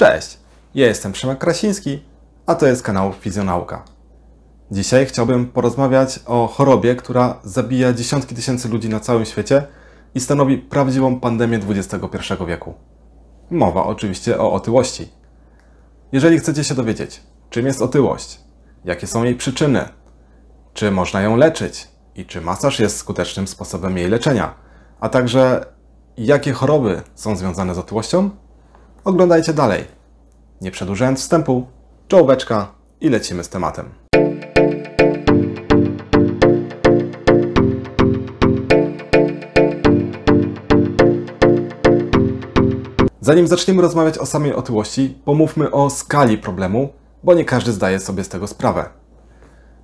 Cześć, ja jestem Przemek Krasiński, a to jest kanał Fizjonauka. Dzisiaj chciałbym porozmawiać o chorobie, która zabija dziesiątki tysięcy ludzi na całym świecie i stanowi prawdziwą pandemię XXI wieku. Mowa oczywiście o otyłości. Jeżeli chcecie się dowiedzieć, czym jest otyłość, jakie są jej przyczyny, czy można ją leczyć i czy masaż jest skutecznym sposobem jej leczenia, a także jakie choroby są związane z otyłością, Oglądajcie dalej. Nie przedłużając wstępu, czołóweczka i lecimy z tematem. Zanim zaczniemy rozmawiać o samej otyłości, pomówmy o skali problemu, bo nie każdy zdaje sobie z tego sprawę.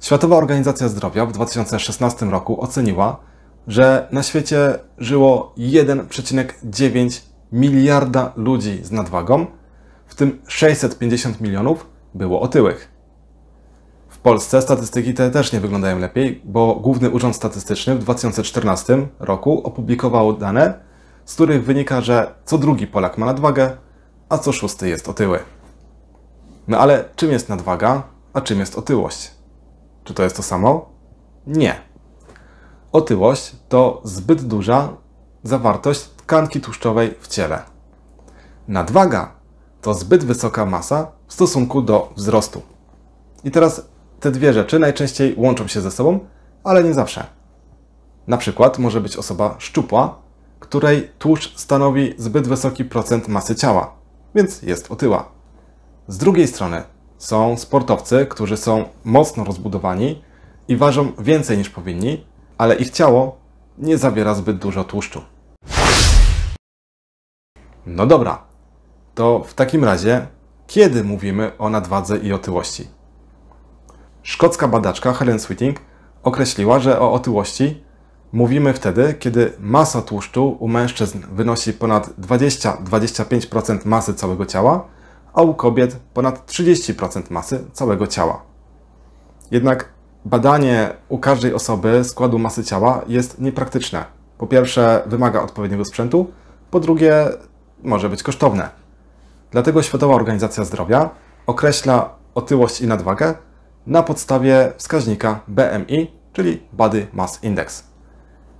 Światowa Organizacja Zdrowia w 2016 roku oceniła, że na świecie żyło 1,9 miliarda ludzi z nadwagą, w tym 650 milionów było otyłych. W Polsce statystyki te też nie wyglądają lepiej, bo Główny Urząd Statystyczny w 2014 roku opublikował dane, z których wynika, że co drugi Polak ma nadwagę, a co szósty jest otyły. No ale czym jest nadwaga, a czym jest otyłość? Czy to jest to samo? Nie. Otyłość to zbyt duża zawartość tkanki tłuszczowej w ciele. Nadwaga to zbyt wysoka masa w stosunku do wzrostu. I teraz te dwie rzeczy najczęściej łączą się ze sobą, ale nie zawsze. Na przykład może być osoba szczupła, której tłuszcz stanowi zbyt wysoki procent masy ciała, więc jest otyła. Z drugiej strony są sportowcy, którzy są mocno rozbudowani i ważą więcej niż powinni, ale ich ciało nie zawiera zbyt dużo tłuszczu. No dobra, to w takim razie kiedy mówimy o nadwadze i otyłości? Szkocka badaczka Helen Sweeting określiła, że o otyłości mówimy wtedy, kiedy masa tłuszczu u mężczyzn wynosi ponad 20-25% masy całego ciała, a u kobiet ponad 30% masy całego ciała. Jednak badanie u każdej osoby składu masy ciała jest niepraktyczne. Po pierwsze, wymaga odpowiedniego sprzętu, po drugie, może być kosztowne. Dlatego Światowa Organizacja Zdrowia określa otyłość i nadwagę na podstawie wskaźnika BMI, czyli Body Mass Index.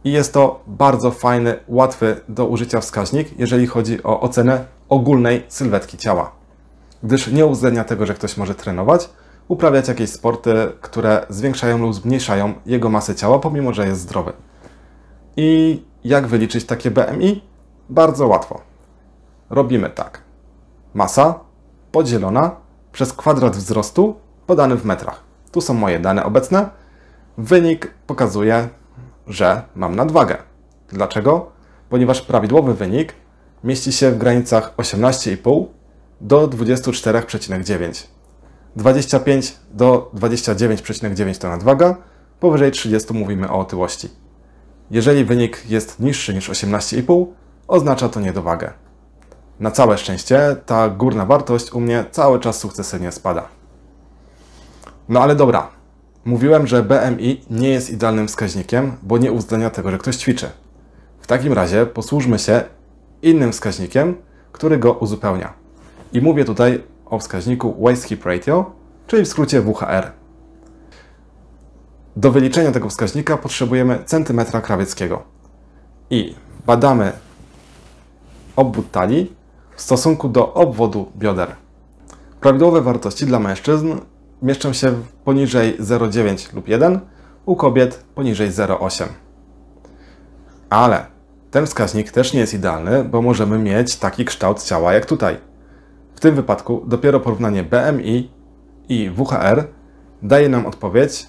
I jest to bardzo fajny, łatwy do użycia wskaźnik, jeżeli chodzi o ocenę ogólnej sylwetki ciała, gdyż nie uwzględnia tego, że ktoś może trenować, uprawiać jakieś sporty, które zwiększają lub zmniejszają jego masę ciała, pomimo że jest zdrowy. I jak wyliczyć takie BMI? Bardzo łatwo robimy tak. Masa podzielona przez kwadrat wzrostu podany w metrach. Tu są moje dane obecne. Wynik pokazuje, że mam nadwagę. Dlaczego? Ponieważ prawidłowy wynik mieści się w granicach 18,5 do 24,9. 25 do 29,9 to nadwaga, powyżej 30 mówimy o otyłości. Jeżeli wynik jest niższy niż 18,5, oznacza to niedowagę. Na całe szczęście ta górna wartość u mnie cały czas sukcesywnie spada. No ale dobra, mówiłem, że BMI nie jest idealnym wskaźnikiem, bo nie uwzględnia tego, że ktoś ćwiczy. W takim razie posłużmy się innym wskaźnikiem, który go uzupełnia. I mówię tutaj o wskaźniku Waist Hip Ratio, czyli w skrócie WHR. Do wyliczenia tego wskaźnika potrzebujemy centymetra krawieckiego. I badamy obwód talii w stosunku do obwodu bioder. Prawidłowe wartości dla mężczyzn mieszczą się poniżej 0,9 lub 1, u kobiet poniżej 0,8. Ale ten wskaźnik też nie jest idealny, bo możemy mieć taki kształt ciała jak tutaj. W tym wypadku dopiero porównanie BMI i WHR daje nam odpowiedź,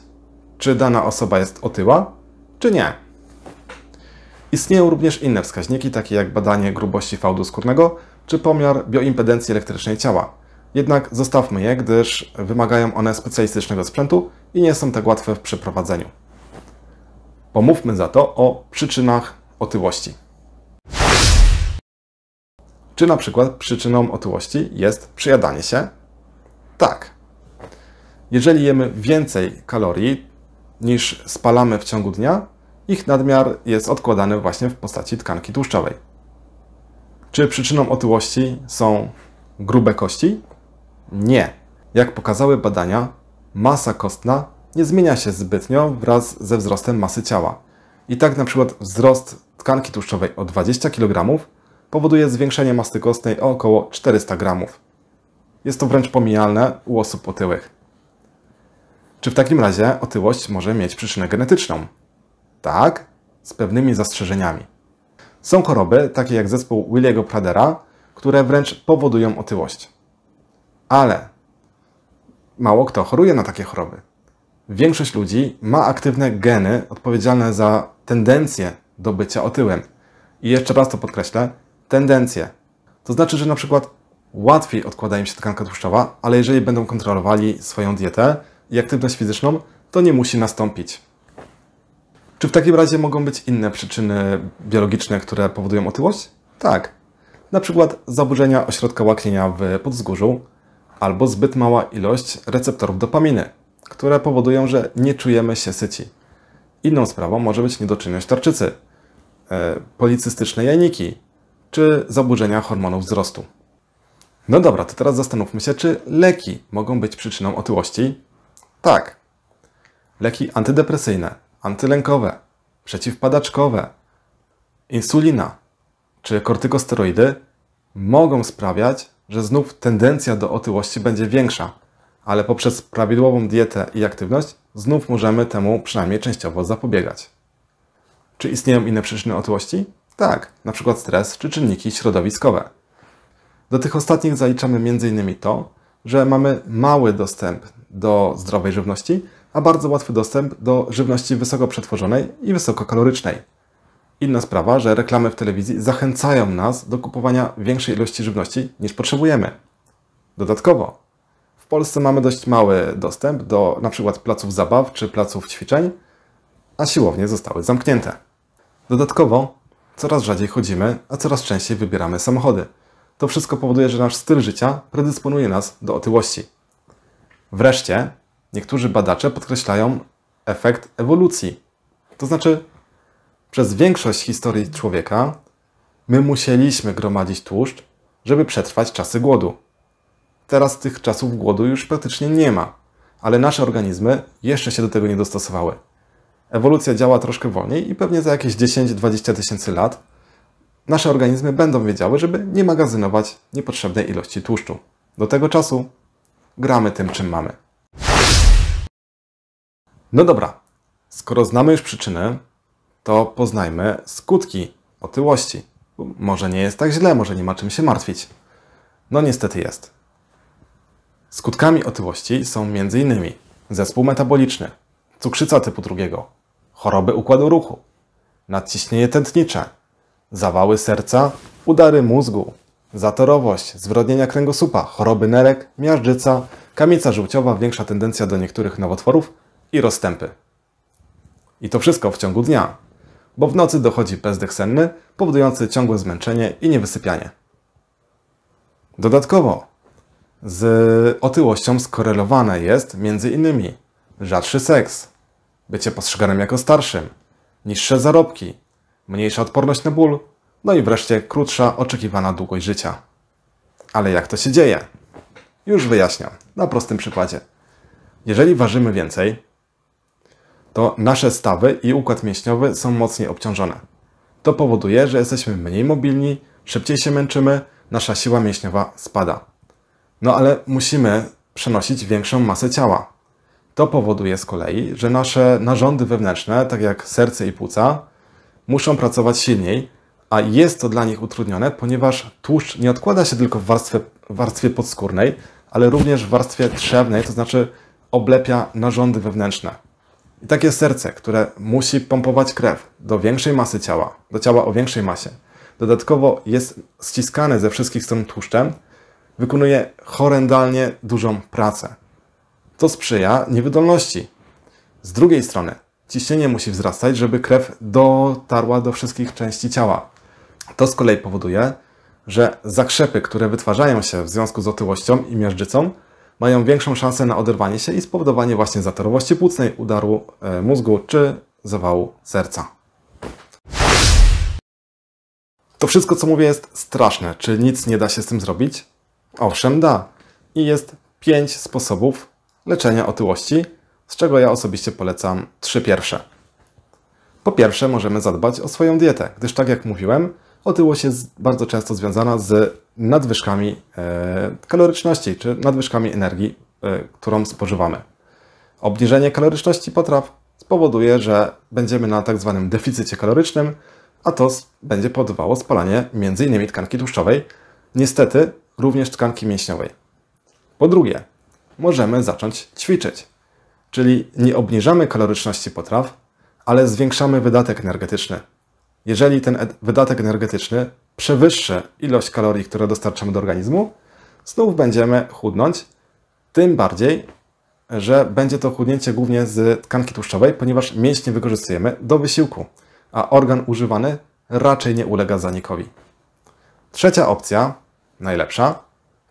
czy dana osoba jest otyła, czy nie. Istnieją również inne wskaźniki, takie jak badanie grubości fałdu skórnego, czy pomiar bioimpedencji elektrycznej ciała. Jednak zostawmy je, gdyż wymagają one specjalistycznego sprzętu i nie są tak łatwe w przeprowadzeniu. Pomówmy za to o przyczynach otyłości. Czy na przykład przyczyną otyłości jest przyjadanie się? Tak. Jeżeli jemy więcej kalorii niż spalamy w ciągu dnia, ich nadmiar jest odkładany właśnie w postaci tkanki tłuszczowej. Czy przyczyną otyłości są grube kości? Nie. Jak pokazały badania, masa kostna nie zmienia się zbytnio wraz ze wzrostem masy ciała. I tak na przykład wzrost tkanki tłuszczowej o 20 kg powoduje zwiększenie masy kostnej o około 400 g. Jest to wręcz pomijalne u osób otyłych. Czy w takim razie otyłość może mieć przyczynę genetyczną? Tak, z pewnymi zastrzeżeniami. Są choroby, takie jak zespół Williego Pradera, które wręcz powodują otyłość. Ale mało kto choruje na takie choroby. Większość ludzi ma aktywne geny odpowiedzialne za tendencję do bycia otyłym. I jeszcze raz to podkreślę, tendencję. To znaczy, że na przykład łatwiej odkłada im się tkanka tłuszczowa, ale jeżeli będą kontrolowali swoją dietę i aktywność fizyczną, to nie musi nastąpić. Czy w takim razie mogą być inne przyczyny biologiczne, które powodują otyłość? Tak. Na przykład zaburzenia ośrodka łaknienia w podwzgórzu albo zbyt mała ilość receptorów dopaminy, które powodują, że nie czujemy się syci. Inną sprawą może być niedoczynność tarczycy, e, policystyczne jajniki czy zaburzenia hormonów wzrostu. No dobra, to teraz zastanówmy się, czy leki mogą być przyczyną otyłości? Tak. Leki antydepresyjne, antylękowe, przeciwpadaczkowe, insulina czy kortykosteroidy mogą sprawiać, że znów tendencja do otyłości będzie większa, ale poprzez prawidłową dietę i aktywność znów możemy temu przynajmniej częściowo zapobiegać. Czy istnieją inne przyczyny otyłości? Tak, np. stres czy czynniki środowiskowe. Do tych ostatnich zaliczamy m.in. to, że mamy mały dostęp do zdrowej żywności, a bardzo łatwy dostęp do żywności wysoko przetworzonej i wysokokalorycznej. Inna sprawa, że reklamy w telewizji zachęcają nas do kupowania większej ilości żywności niż potrzebujemy. Dodatkowo, w Polsce mamy dość mały dostęp do np. placów zabaw czy placów ćwiczeń, a siłownie zostały zamknięte. Dodatkowo, coraz rzadziej chodzimy, a coraz częściej wybieramy samochody. To wszystko powoduje, że nasz styl życia predysponuje nas do otyłości. Wreszcie, Niektórzy badacze podkreślają efekt ewolucji. To znaczy, przez większość historii człowieka my musieliśmy gromadzić tłuszcz, żeby przetrwać czasy głodu. Teraz tych czasów głodu już praktycznie nie ma, ale nasze organizmy jeszcze się do tego nie dostosowały. Ewolucja działa troszkę wolniej i pewnie za jakieś 10-20 tysięcy lat nasze organizmy będą wiedziały, żeby nie magazynować niepotrzebnej ilości tłuszczu. Do tego czasu gramy tym, czym mamy. No dobra, skoro znamy już przyczynę, to poznajmy skutki otyłości. Może nie jest tak źle, może nie ma czym się martwić. No niestety jest. Skutkami otyłości są m.in. zespół metaboliczny, cukrzyca typu drugiego, choroby układu ruchu, nadciśnienie tętnicze, zawały serca, udary mózgu, zatorowość, zwrodnienia kręgosłupa, choroby nerek, miażdżyca, kamica żółciowa, większa tendencja do niektórych nowotworów, i rozstępy. I to wszystko w ciągu dnia, bo w nocy dochodzi bezdech senny, powodujący ciągłe zmęczenie i niewysypianie. Dodatkowo z otyłością skorelowane jest m.in. rzadszy seks, bycie postrzeganym jako starszym, niższe zarobki, mniejsza odporność na ból, no i wreszcie krótsza oczekiwana długość życia. Ale jak to się dzieje? Już wyjaśniam, na prostym przykładzie. Jeżeli ważymy więcej, to nasze stawy i układ mięśniowy są mocniej obciążone. To powoduje, że jesteśmy mniej mobilni, szybciej się męczymy, nasza siła mięśniowa spada. No ale musimy przenosić większą masę ciała. To powoduje z kolei, że nasze narządy wewnętrzne, tak jak serce i płuca, muszą pracować silniej, a jest to dla nich utrudnione, ponieważ tłuszcz nie odkłada się tylko w warstwie, warstwie podskórnej, ale również w warstwie trzewnej, to znaczy oblepia narządy wewnętrzne. I takie serce, które musi pompować krew do większej masy ciała, do ciała o większej masie, dodatkowo jest ściskane ze wszystkich stron tłuszczem, wykonuje horrendalnie dużą pracę. To sprzyja niewydolności. Z drugiej strony, ciśnienie musi wzrastać, żeby krew dotarła do wszystkich części ciała. To z kolei powoduje, że zakrzepy, które wytwarzają się w związku z otyłością i miażdżycą, mają większą szansę na oderwanie się i spowodowanie właśnie zatorowości płucnej, udaru e, mózgu czy zawału serca. To wszystko, co mówię, jest straszne. Czy nic nie da się z tym zrobić? Owszem, da. I jest pięć sposobów leczenia otyłości, z czego ja osobiście polecam trzy pierwsze. Po pierwsze, możemy zadbać o swoją dietę, gdyż tak jak mówiłem, Otyłość jest bardzo często związana z nadwyżkami e, kaloryczności czy nadwyżkami energii, e, którą spożywamy. Obniżenie kaloryczności potraw spowoduje, że będziemy na tak zwanym deficycie kalorycznym, a to będzie powodowało spalanie m.in. tkanki tłuszczowej, niestety również tkanki mięśniowej. Po drugie, możemy zacząć ćwiczyć, czyli nie obniżamy kaloryczności potraw, ale zwiększamy wydatek energetyczny, jeżeli ten wydatek energetyczny przewyższy ilość kalorii, które dostarczamy do organizmu, znów będziemy chudnąć. Tym bardziej, że będzie to chudnięcie głównie z tkanki tłuszczowej, ponieważ mięśnie wykorzystujemy do wysiłku, a organ używany raczej nie ulega zanikowi. Trzecia opcja, najlepsza,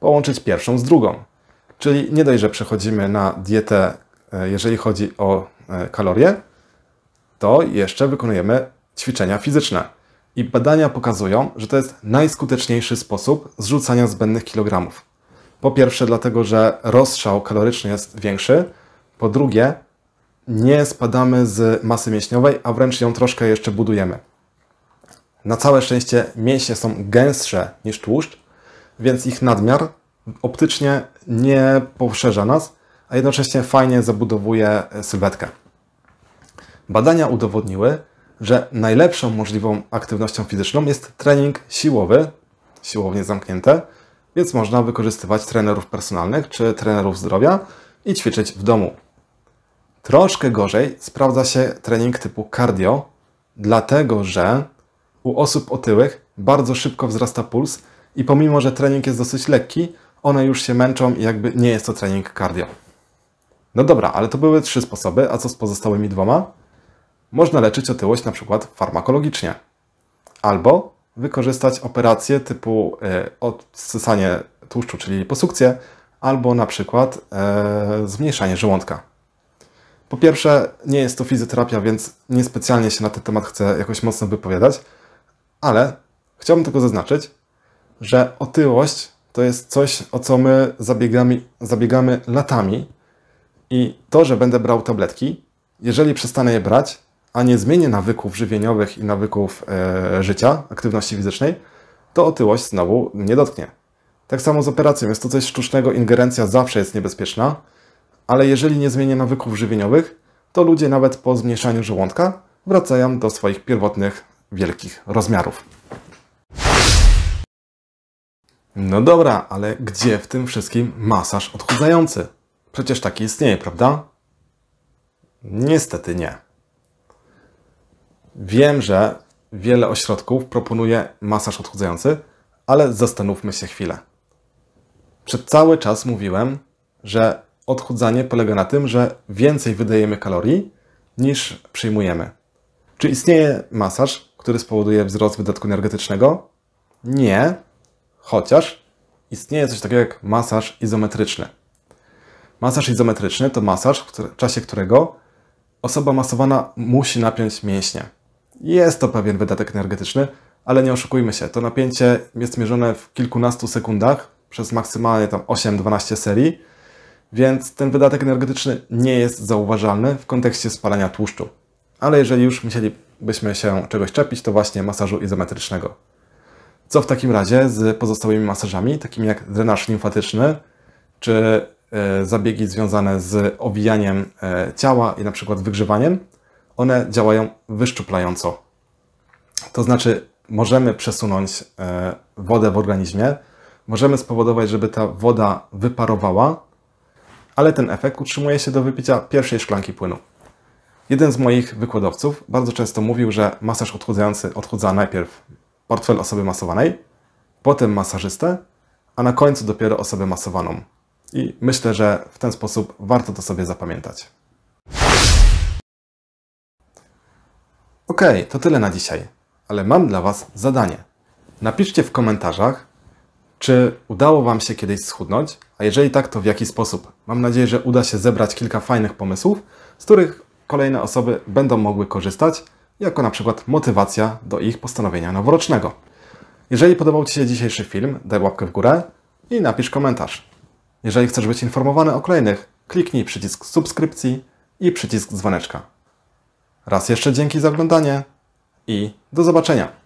połączyć pierwszą z drugą. Czyli nie dość, że przechodzimy na dietę, e, jeżeli chodzi o e, kalorie, to jeszcze wykonujemy ćwiczenia fizyczne. I badania pokazują, że to jest najskuteczniejszy sposób zrzucania zbędnych kilogramów. Po pierwsze, dlatego, że rozstrzał kaloryczny jest większy. Po drugie, nie spadamy z masy mięśniowej, a wręcz ją troszkę jeszcze budujemy. Na całe szczęście mięśnie są gęstsze niż tłuszcz, więc ich nadmiar optycznie nie poszerza nas, a jednocześnie fajnie zabudowuje sylwetkę. Badania udowodniły, że najlepszą możliwą aktywnością fizyczną jest trening siłowy, siłownie zamknięte, więc można wykorzystywać trenerów personalnych czy trenerów zdrowia i ćwiczyć w domu. Troszkę gorzej sprawdza się trening typu cardio, dlatego że u osób otyłych bardzo szybko wzrasta puls i pomimo, że trening jest dosyć lekki, one już się męczą i jakby nie jest to trening cardio. No dobra, ale to były trzy sposoby, a co z pozostałymi dwoma? Można leczyć otyłość na przykład farmakologicznie. Albo wykorzystać operacje typu e, odsysanie tłuszczu, czyli posukcję, albo na przykład e, zmniejszanie żołądka. Po pierwsze, nie jest to fizjoterapia, więc niespecjalnie się na ten temat chcę jakoś mocno wypowiadać, ale chciałbym tylko zaznaczyć, że otyłość to jest coś, o co my zabiegamy, zabiegamy latami i to, że będę brał tabletki, jeżeli przestanę je brać, a nie zmienię nawyków żywieniowych i nawyków e, życia, aktywności fizycznej, to otyłość znowu mnie dotknie. Tak samo z operacją. Jest to coś sztucznego, ingerencja zawsze jest niebezpieczna, ale jeżeli nie zmienię nawyków żywieniowych, to ludzie nawet po zmniejszaniu żołądka wracają do swoich pierwotnych, wielkich rozmiarów. No dobra, ale gdzie w tym wszystkim masaż odchudzający? Przecież taki istnieje, prawda? Niestety nie. Wiem, że wiele ośrodków proponuje masaż odchudzający, ale zastanówmy się chwilę. Przed cały czas mówiłem, że odchudzanie polega na tym, że więcej wydajemy kalorii niż przyjmujemy. Czy istnieje masaż, który spowoduje wzrost wydatku energetycznego? Nie, chociaż istnieje coś takiego jak masaż izometryczny. Masaż izometryczny to masaż, w czasie którego osoba masowana musi napiąć mięśnie. Jest to pewien wydatek energetyczny, ale nie oszukujmy się, to napięcie jest mierzone w kilkunastu sekundach przez maksymalnie tam 8-12 serii, więc ten wydatek energetyczny nie jest zauważalny w kontekście spalania tłuszczu. Ale jeżeli już musielibyśmy się czegoś czepić, to właśnie masażu izometrycznego. Co w takim razie z pozostałymi masażami, takimi jak drenaż limfatyczny, czy e, zabiegi związane z owijaniem e, ciała i na przykład wygrzewaniem? one działają wyszczuplająco. To znaczy, możemy przesunąć e, wodę w organizmie, możemy spowodować, żeby ta woda wyparowała, ale ten efekt utrzymuje się do wypicia pierwszej szklanki płynu. Jeden z moich wykładowców bardzo często mówił, że masaż odchudzający odchudza najpierw portfel osoby masowanej, potem masażystę, a na końcu dopiero osobę masowaną. I myślę, że w ten sposób warto to sobie zapamiętać. Okej, okay, to tyle na dzisiaj, ale mam dla Was zadanie. Napiszcie w komentarzach, czy udało Wam się kiedyś schudnąć, a jeżeli tak, to w jaki sposób. Mam nadzieję, że uda się zebrać kilka fajnych pomysłów, z których kolejne osoby będą mogły korzystać, jako na przykład motywacja do ich postanowienia noworocznego. Jeżeli podobał Ci się dzisiejszy film, daj łapkę w górę i napisz komentarz. Jeżeli chcesz być informowany o kolejnych, kliknij przycisk subskrypcji i przycisk dzwoneczka. Raz jeszcze dzięki za oglądanie i do zobaczenia.